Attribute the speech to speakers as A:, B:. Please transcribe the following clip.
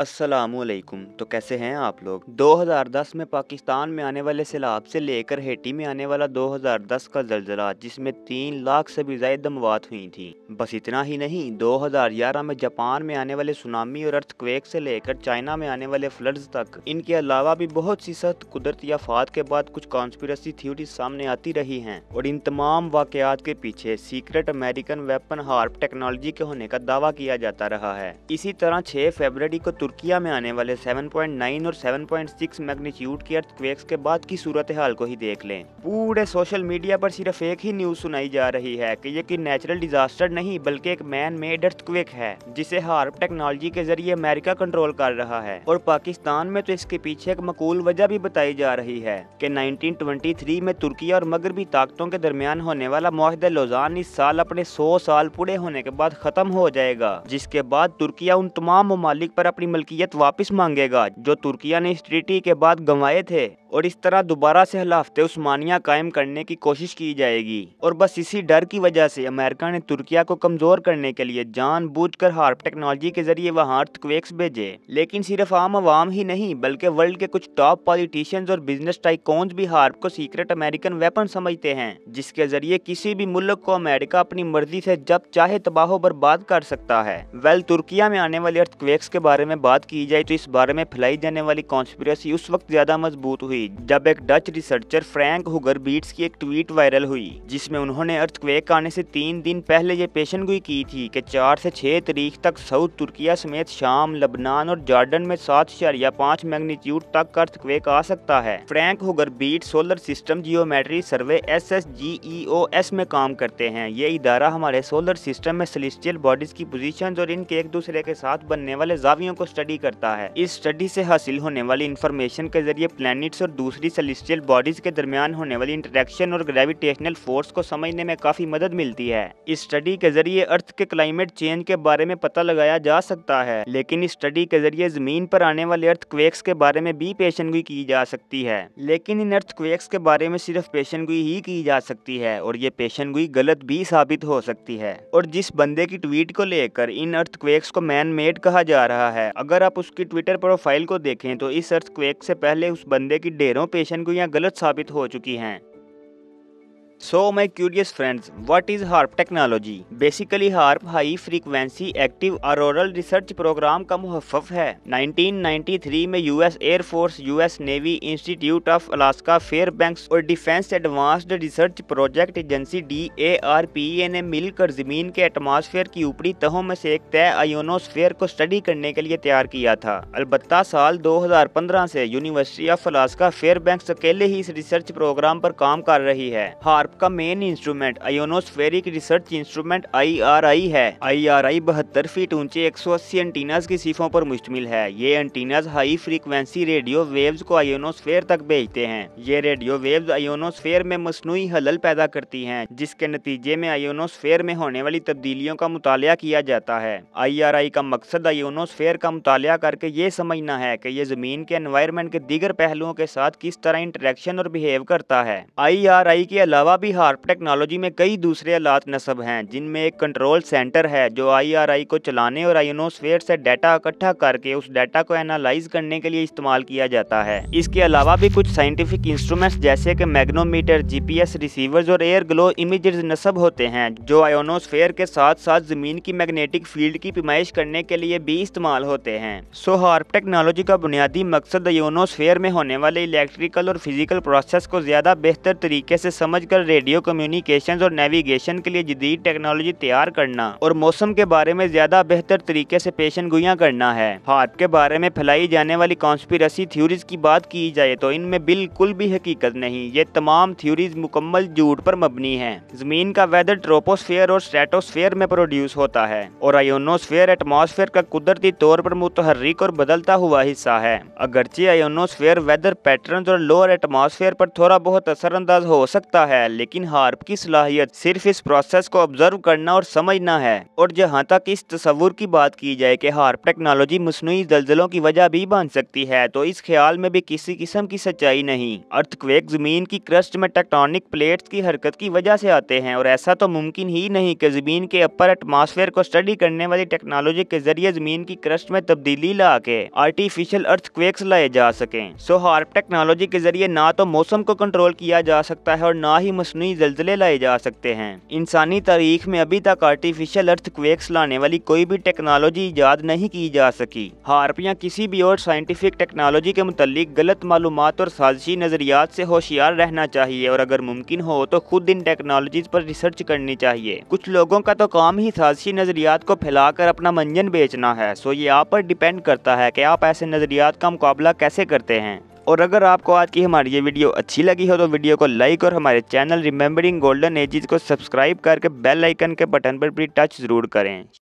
A: असलकुम तो कैसे हैं आप लोग 2010 में पाकिस्तान में आने वाले सैलाब से लेकर हेटी में आने वाला 2010 का जलजला जिसमें तीन लाख से भी ज्यादा मवात हुई थी बस इतना ही नहीं 2011 में जापान में आने वाले सुनामी और अर्थक्वेक से लेकर चाइना में आने वाले फ्लड्स तक इनके अलावा भी बहुत सी सख्त कुदरती आफात के बाद कुछ कॉन्स्पिरसी थ्योरी सामने आती रही है और इन तमाम वाकयात के पीछे secret American weapon HAARP technology के होने का दावा किया जाता रहा है इसी तरह छह फेबर को तुर्किया में आने वाले 7.9 और 7.6 पॉइंट सिक्स मैग्नीट्यूड के अर्थक्वेक्स के बाद की सूरत हाल को ही देख लें पूरे सोशल मीडिया पर सिर्फ एक ही न्यूज़ सुनाई जा रही है कि ये की नेचुरल डिजास्टर नहीं बल्कि एक मैन मेड अर्थक्वेक है जिसे हार्प टेक्नोलॉजी के जरिए अमेरिका कंट्रोल कर रहा है और पाकिस्तान में तो इसके पीछे एक मकूल वजह भी बताई जा रही है की नाइनटीन में तुर्की और मगरबी ताकतों के दरमियान होने वाला माहदा लोजान इस साल अपने सौ साल पूरे होने के बाद खत्म हो जाएगा जिसके बाद तुर्किया उन तमाम ममालिक पर अपनी मलकियत वापस मांगेगा जो तुर्किया ने इस ट्रीटी के बाद गंवाए थे और इस तरह दोबारा से हलाफते उस्मानिया कायम करने की कोशिश की जाएगी और बस इसी डर की वजह से अमेरिका ने तुर्किया को कमजोर करने के लिए कर हार्प टेक्नोलॉजी के जरिए वहाँ अर्थक्वेक्स भेजे लेकिन सिर्फ आम आवाम ही नहीं बल्कि वर्ल्ड के कुछ टॉप पॉलिटिशियंस और बिजनेस टाइकोन्स भी हार्प को सीक्रेट अमेरिकन वेपन समझते हैं जिसके जरिए किसी भी मुल्क को अमेरिका अपनी मर्जी से जब चाहे तबाह बर्बाद कर सकता है वेल तुर्किया में आने वाले अर्थक्वेक्स के बारे में बात की जाए तो इस बारे में फैलाई जाने वाली कॉन्स्पिरसी उस वक्त ज्यादा मजबूत हुई जब एक Dutch researcher Frank Hoogerbeets की एक ट्वीट वायरल हुई जिसमें उन्होंने अर्थक्वेक आने से तीन दिन पहले ये गुई की थी कि चार से छह तारीख तक साउथ तुर्किया समेत शाम लबनान और जॉर्डन में सात या पाँच मैग्नीट्यूड तक अर्थक्वेक आ सकता है Frank Hoogerbeets solar system geometry survey S S G E O S में काम करते हैं ये इदारा हमारे सोलर सिस्टम में सिलिस्टियल बॉडीज की पोजिशन और इनके एक दूसरे के साथ बनने वाले जावियों को स्टडी करता है इस स्टडी से हासिल होने वाली इन्फॉर्मेशन के जरिए प्लैनेट्स और दूसरी सेलिस्टियल बॉडीज के दरमियान होने वाली इंटरेक्शन और ग्रेविटेशनल फोर्स को समझने में काफी मदद मिलती है इस स्टडी के जरिए अर्थ के क्लाइमेट चेंज के बारे में पता लगाया जा सकता है लेकिन इस स्टडी के जरिए जमीन पर आने वाले अर्थ क्वेक्स के बारे में भी गुई की जा सकती है लेकिन इन अर्थ क्वेक्स के बारे में सिर्फ गुई ही की जा सकती है और ये गुई गलत भी साबित हो सकती है और जिस बंदे की ट्वीट को लेकर इन अर्थ क्वेक्स को मैन मेड कहा जा रहा है अगर आप उसकी ट्विटर प्रोफाइल को देखें तो इस क्वेक से पहले उस बंदे की ढेरों पेशन यहाँ गलत साबित हो चुकी हैं so my curious friends what is HAARP technology basically HAARP high frequency active auroral research program का मुहफ है 1993 में US air force US navy institute of Alaska Fairbanks और defence advanced research project agency D A R P A ने मिलकर जमीन के atmosphere की ऊपरी तहों में से एक तय आयोनोस्फेयर को स्टडी करने के लिए तैयार किया था अलबत् साल पंद्रह से यूनिवर्सिटी ऑफ अलास्का फेयर अकेले ही इस रिसर्च प्रोग्राम पर काम कर रही है हार्प लैब का main instrument ionospheric research instrument IRI है आईआरआई 72 फीट ऊंचे 180 एंटीनास की सीफों पर मुश्तमिल है ये antennas high frequency radio waves को आयोनोस्फेयर तक भेजते हैं ये रेडियो वेव्स आयोनोस्फेयर में मसनू हलल पैदा करती है जिसके नतीजे में आयोनोस्फेयर में होने वाली तब्दीलियों का मुताला किया जाता है आई का मकसद आयोनोस्फेयर का मुताल करके ये समझना है की ये जमीन के एनवायरमेंट के दीगर पहलुओं के साथ किस तरह इंटरेक्शन और बिहेव करता है आई के अलावा भी हार्प टेक्नोलॉजी में कई दूसरे आलात नस्ब हैं जिनमें एक कंट्रोल सेंटर है जो आईआरआई को चलाने और आयोनोस्फेयर से डाटा इकट्ठा करके उस डाटा को एनालाइज करने के लिए इस्तेमाल किया जाता है इसके अलावा भी कुछ साइंटिफिक इंस्ट्रूमेंट्स जैसे कि मैग्नोमीटर जीपीएस रिसीवर्स और एयर ग्लो इमेज नस्ब होते हैं जो आयोनोस्फेयर के साथ साथ जमीन की मैग्नेटिक फील्ड की पेमाइश करने के लिए भी इस्तेमाल होते हैं सो हार्प टेक्नोलॉजी का बुनियादी मकसद आयोनोसफेयर में होने वाले इलेक्ट्रिकल और फिजिकल प्रोसेस को ज्यादा बेहतर तरीके से समझ कर रेडियो कम्युनिकेशन और नेविगेशन के लिए जदीद टेक्नोलॉजी तैयार करना और मौसम के बारे में ज्यादा बेहतर तरीके से पेशन गुया करना है हार्प के बारे में फैलाई जाने वाली कॉन्स्पिरसी थ्योरीज की बात की जाए तो इनमें बिल्कुल भी हकीकत नहीं ये तमाम थ्योरीज मुकम्मल झूठ पर मबनी है जमीन का वेदर ट्रोपोस्फेयर और स्ट्रेटोस्फेयर में प्रोड्यूस होता है और आयोनोस्फेयर एटमोसफेयर का कुदरती तौर पर मुतहरिक और बदलता हुआ हिस्सा है अगरचे आयोनोस्फेयर वेदर पैटर्न और लोअर एटमोसफेयर पर थोड़ा बहुत असरअंदाज हो सकता है लेकिन हार्प की सलाहियत सिर्फ इस प्रोसेस को ऑब्जर्व करना और समझना है और जहाँ तक इस तस्वूर की बात की जाए कि हार्प टेक्नोलॉजी मसनू जलजलों की वजह भी बन सकती है तो इस ख्याल में भी किसी किस्म की सच्चाई नहीं अर्थक्वेक जमीन की क्रस्ट में टेक्टोनिक प्लेट्स की हरकत की वजह से आते हैं और ऐसा तो मुमकिन ही नहीं कि जमीन के अपर एटमोसफेयर को स्टडी करने वाली टेक्नोलॉजी के जरिए जमीन की क्रस्ट में तब्दीली ला के आर्टिफिशियल अर्थक्वेक्स लाए जा सके सो हार्प टेक्नोलॉजी के जरिए ना तो मौसम को कंट्रोल किया जा सकता है और ना ही मसनू जल्जले लाए जा सकते हैं इंसानी तारीख में अभी तक आर्टिफिशियल अर्थ क्वेक्स लाने वाली कोई भी टेक्नोलॉजी ईजाद नहीं की जा सकी हार्प किसी भी और साइंटिफिक टेक्नोलॉजी के मुतलिक गलत मालूम और साजिशी नजरियात से होशियार रहना चाहिए और अगर मुमकिन हो तो खुद इन टेक्नोलॉजी पर रिसर्च करनी चाहिए कुछ लोगों का तो काम ही साजिशी नजरियात को फैलाकर अपना मंजन बेचना है सो ये आप पर डिपेंड करता है कि आप ऐसे नजरियात का मुकाबला कैसे करते हैं और अगर आपको आज की हमारी ये वीडियो अच्छी लगी हो तो वीडियो को लाइक और हमारे चैनल रिमेंबरिंग गोल्डन एजिज को सब्सक्राइब करके बेल आइकन के बटन पर भी टच ज़रूर करें